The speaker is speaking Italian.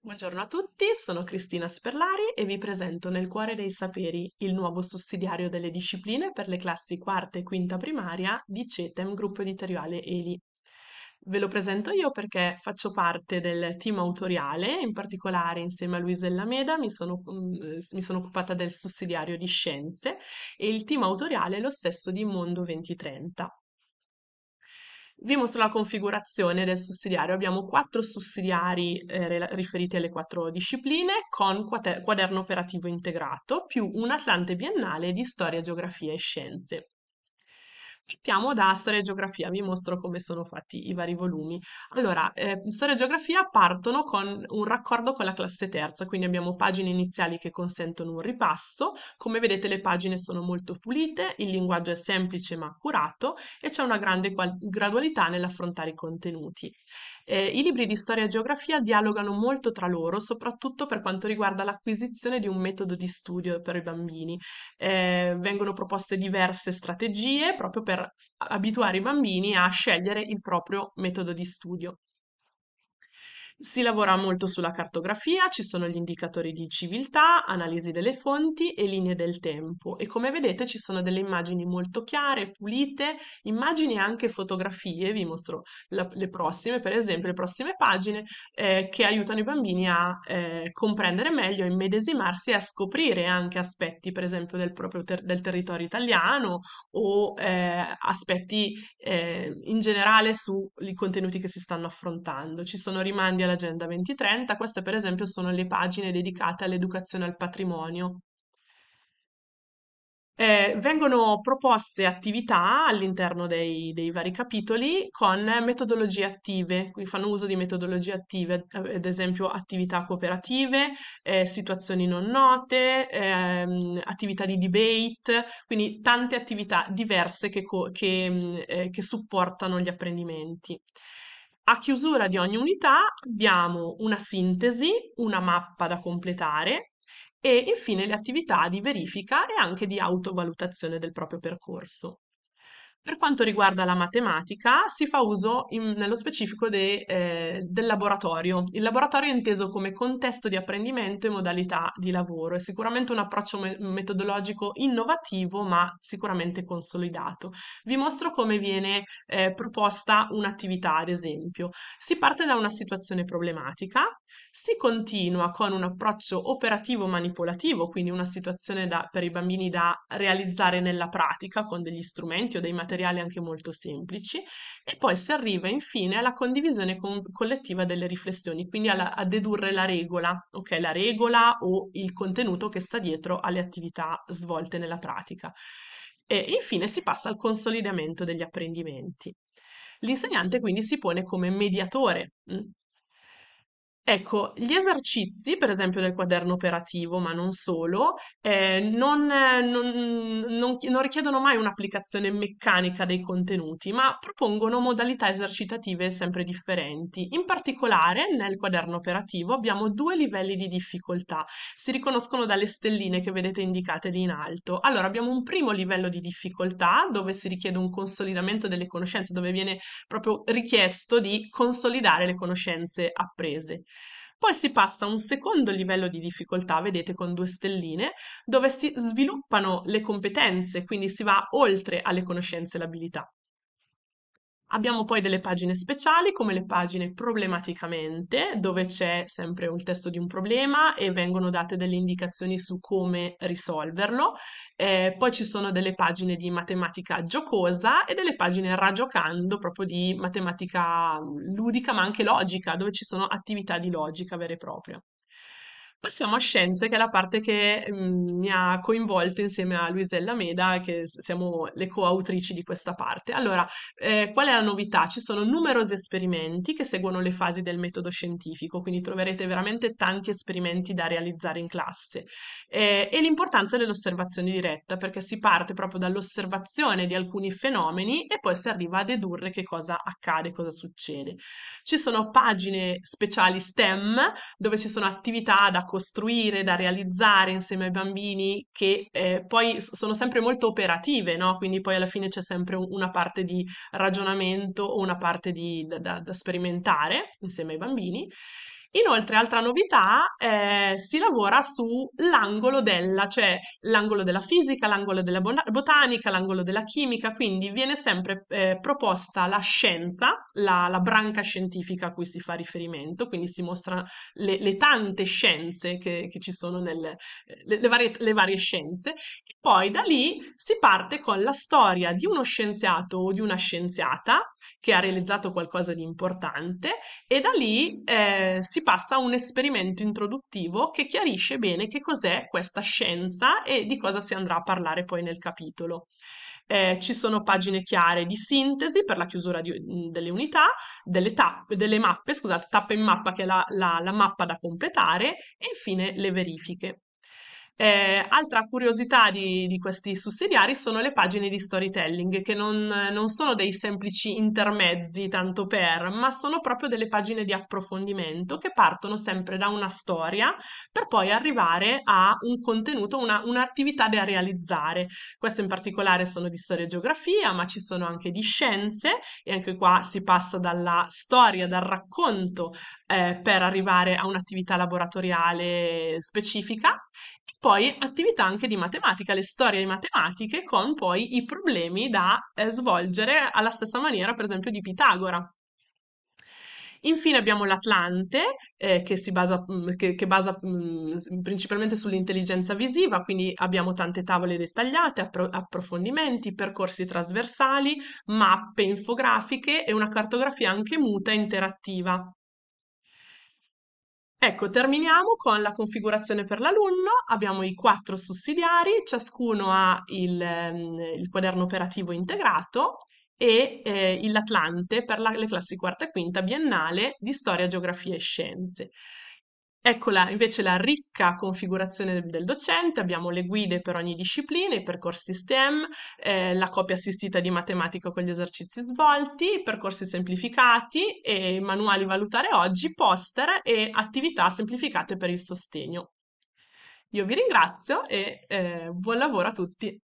Buongiorno a tutti, sono Cristina Sperlari e vi presento Nel cuore dei saperi, il nuovo sussidiario delle discipline per le classi quarta e quinta primaria di CETEM, gruppo editoriale ELI. Ve lo presento io perché faccio parte del team autoriale, in particolare insieme a Luisella Meda mi sono, mm, mi sono occupata del sussidiario di scienze e il team autoriale è lo stesso di Mondo 2030. Vi mostro la configurazione del sussidiario. Abbiamo quattro sussidiari eh, riferiti alle quattro discipline con quaderno operativo integrato più un atlante biennale di storia, geografia e scienze. Partiamo da storia e geografia, vi mostro come sono fatti i vari volumi. Allora, eh, storia e geografia partono con un raccordo con la classe terza, quindi abbiamo pagine iniziali che consentono un ripasso. Come vedete le pagine sono molto pulite, il linguaggio è semplice ma accurato e c'è una grande gradualità nell'affrontare i contenuti. Eh, I libri di storia e geografia dialogano molto tra loro, soprattutto per quanto riguarda l'acquisizione di un metodo di studio per i bambini. Eh, vengono proposte diverse strategie proprio per per abituare i bambini a scegliere il proprio metodo di studio. Si lavora molto sulla cartografia, ci sono gli indicatori di civiltà, analisi delle fonti e linee del tempo e come vedete ci sono delle immagini molto chiare, pulite, immagini e anche fotografie, vi mostro la, le prossime, per esempio le prossime pagine eh, che aiutano i bambini a eh, comprendere meglio, a immedesimarsi e a scoprire anche aspetti per esempio del proprio ter- del territorio italiano o eh, aspetti eh, in generale sui contenuti che si stanno affrontando. Ci sono rimandi a dell'Agenda 2030, queste per esempio sono le pagine dedicate all'educazione al patrimonio. Eh, vengono proposte attività all'interno dei, dei, vari capitoli con metodologie attive, qui fanno uso di metodologie attive, eh, ad esempio attività cooperative, eh, situazioni non note, ehm, attività di debate, quindi tante attività diverse che, che, mm, eh, che supportano gli apprendimenti. A chiusura di ogni unità abbiamo una sintesi, una mappa da completare e infine le attività di verifica e anche di autovalutazione del proprio percorso. Per quanto riguarda la matematica, si fa uso in- nello specifico de- eh, del laboratorio. Il laboratorio è inteso come contesto di apprendimento e modalità di lavoro. È sicuramente un approccio me- metodologico innovativo, ma sicuramente consolidato. Vi mostro come viene eh, proposta un'attività, ad esempio. Si parte da una situazione problematica si continua con un approccio operativo manipolativo, quindi una situazione da, per i bambini da realizzare nella pratica con degli strumenti o dei materiali anche molto semplici e poi si arriva infine alla condivisione con, collettiva delle riflessioni, quindi alla, a dedurre la regola, ok? La regola o il contenuto che sta dietro alle attività svolte nella pratica. E infine si passa al consolidamento degli apprendimenti. L'insegnante quindi si pone come mediatore mm, Ecco, gli esercizi, per esempio nel quaderno operativo, ma non solo, eh, non, eh, non- non non richiedono mai un'applicazione meccanica dei contenuti, ma propongono modalità esercitative sempre differenti. In particolare, nel quaderno operativo abbiamo due livelli di difficoltà. Si riconoscono dalle stelline che vedete indicate lì in alto. Allora, abbiamo un primo livello di difficoltà dove si richiede un consolidamento delle conoscenze, dove viene proprio richiesto di consolidare le conoscenze apprese. Poi si passa a un secondo livello di difficoltà, vedete con due stelline, dove si sviluppano le competenze, quindi si va oltre alle conoscenze e l'abilità. Abbiamo poi delle pagine speciali come le mm. pagine problematicamente, dove c'è sempre un testo di un problema e vengono date delle indicazioni su come risolverlo. Eh, poi ci sono delle pagine di matematica giocosa e delle pagine ragiocando, proprio di matematica mm, ludica ma anche logica, dove ci sono attività di logica vera e propria. Passiamo a scienze, che è la parte che mh, mhmm, mi ha coinvolto insieme a Luisella Meda, che siamo le coautrici di questa parte. Allora, eh, qual è la novità? Ci sono numerosi esperimenti che seguono le fasi del metodo scientifico, quindi troverete veramente tanti esperimenti da realizzare in classe. Eh, e l'importanza dell'osservazione diretta, perché si parte proprio dall'osservazione di alcuni fenomeni e poi si arriva a dedurre che cosa accade, cosa succede. Ci sono pagine speciali STEM dove ci sono attività da costruire, da realizzare insieme ai bambini, che eh, poi sono sempre molto operative, no? quindi poi alla fine c'è sempre una parte di ragionamento o una parte di, da, da, da sperimentare insieme ai bambini. Inoltre, altra novità, eh, si lavora sull'angolo della, cioè l'angolo della fisica, l'angolo della botanica, l'angolo della chimica, quindi viene sempre eh, proposta la scienza, la, la, branca scientifica a cui si fa riferimento, quindi si mostrano le, le, tante scienze che, che ci sono nelle le varie, le varie scienze, e poi da lì si parte con la storia di uno scienziato o di una scienziata che ha realizzato qualcosa di importante e da lì eh, si passa a un esperimento introduttivo che chiarisce bene che cos'è questa scienza e di cosa si andrà a parlare poi nel capitolo. Eh, ci sono pagine chiare di sintesi per la chiusura di, mm, delle unità, delle, tappe, delle mappe, scusate, tappe in mappa che è la, la, la mappa da completare e infine le verifiche. Eh, altra curiosità di, di questi sussidiari sono le pagine di storytelling, che non, non sono dei semplici intermezzi, tanto per, ma sono proprio delle pagine di approfondimento che partono sempre da una storia per poi arrivare a un contenuto, una, un'attività da realizzare. Queste in particolare sono di storia e geografia, ma ci sono anche di scienze e anche qua si passa dalla storia, dal racconto eh, per arrivare a un'attività laboratoriale specifica. E poi attività anche di matematica, le storie di matematiche con poi i problemi da eh, svolgere alla stessa maniera, per esempio, di Pitagora. Infine abbiamo l'Atlante, eh, che si basa, mm, che, che basa mh, mm, principalmente sull'intelligenza visiva, quindi abbiamo tante tavole dettagliate, appro- approfondimenti, percorsi trasversali, mappe infografiche e una cartografia anche muta e interattiva. Ecco, terminiamo con la configurazione per l'alunno, abbiamo i quattro sussidiari, ciascuno ha il, ehm, il quaderno operativo integrato e eh, l'Atlante per la, le classi quarta e quinta biennale di storia, geografia e scienze. Eccola invece la ricca configurazione del docente, abbiamo le guide per ogni disciplina, i percorsi STEM, eh, la copia assistita di matematica con gli esercizi svolti, i percorsi semplificati, e manuali valutare oggi, poster e attività semplificate per il sostegno. Io vi ringrazio e eh, buon lavoro a tutti!